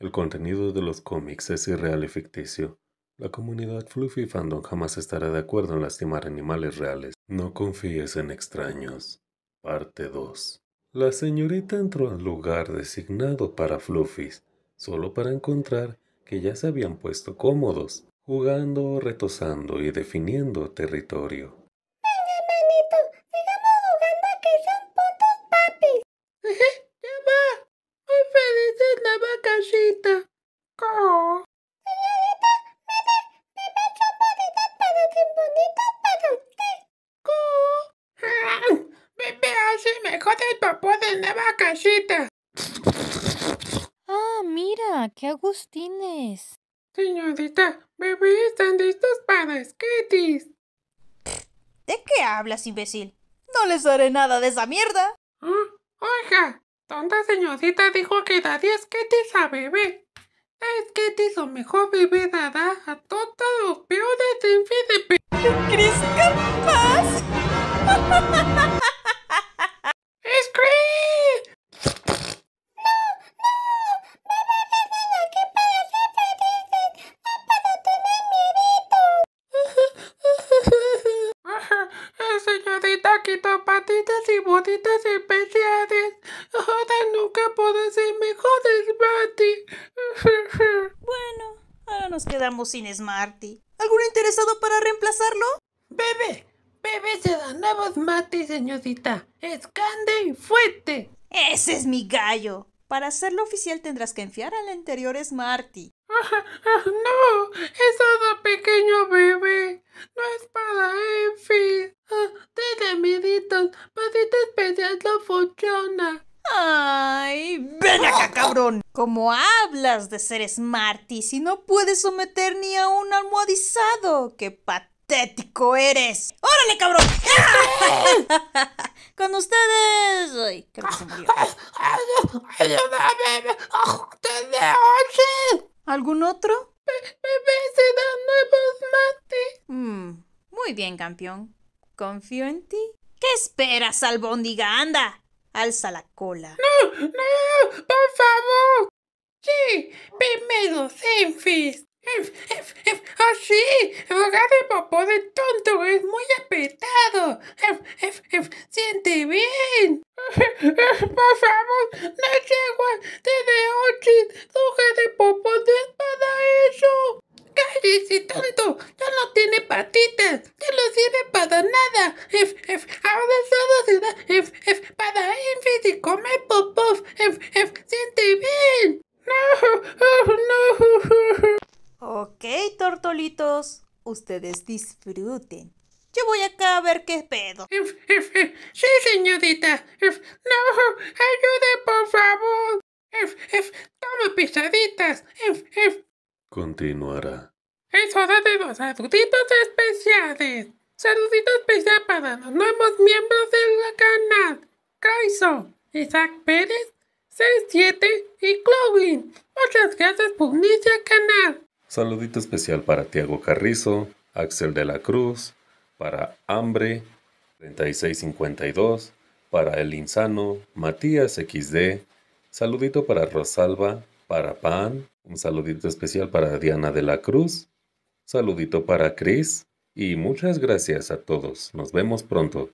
El contenido de los cómics es irreal y ficticio. La comunidad Fluffy Fandom jamás estará de acuerdo en lastimar animales reales. No confíes en extraños. Parte 2. La señorita entró al lugar designado para Fluffys, solo para encontrar que ya se habían puesto cómodos, jugando, retosando y definiendo territorio. ¿Cómo? Señorita, bebé, mi mecha para ti, para usted. ¿Cómo? Bebé así mejor el papá de la casita. Ah, mira, qué agustines. Señorita, bebé están listos para esquetis. ¿De qué hablas, imbécil? No les haré nada de esa mierda. ¿Ah? Oiga, Tonta señorita dijo que daría esquetes a bebé. Es te hizo mejor bebé dada a todos los peores en fin de pe... ¡Ajá! capaz? señorita quitó patitas y boditas especiales ahora nunca puedo ser mejor Smarty. bueno, ahora nos quedamos sin Smarty. ¿Algún interesado para reemplazarlo? ¡Bebe! se da nuevo Smarty, señorita. Es grande y fuerte. Ese es mi gallo. Para hacerlo oficial tendrás que enfiar al anterior Smarty. ¡No! ¡Es todo pequeño ¡Ay! ¡Ven acá, cabrón! ¿Cómo hablas de ser smarty si no puedes someter ni a un almohadizado? ¡Qué patético eres! ¡Órale, cabrón! Con ustedes. Ay, creo que se murió. ¿Algún otro? se dan nuevos Mmm... muy bien, campeón. Confío en ti. ¿Qué esperas, albóndiga? Anda alza la cola. ¡No! ¡No! ¡Por favor! Sí, primero, ef Así, ah, rogar el popó de tonto es muy apretado. Siente bien. Por favor, no llego de ocho. Rogar de popó no es para eso. ¡Cállese, tonto! Ya no tiene patitas, ya no sirve para nada. ahora solo se da en come Popov, siente bien. No, oh, no. Ok, tortolitos, ustedes disfruten. Yo voy acá a ver qué pedo. Sí, señorita. No, ayude, por favor. Toma pisaditas. Continuará. Es hora de los saluditos especiales. Saluditos especiales para los nuevos miembros del Isaac Pérez, 67 y Clovin. Muchas gracias por unirse al canal. Saludito especial para Tiago Carrizo, Axel de la Cruz, para Hambre 3652, para El Insano, Matías XD. Saludito para Rosalba, para Pan. Un saludito especial para Diana de la Cruz. Saludito para Cris. Y muchas gracias a todos. Nos vemos pronto.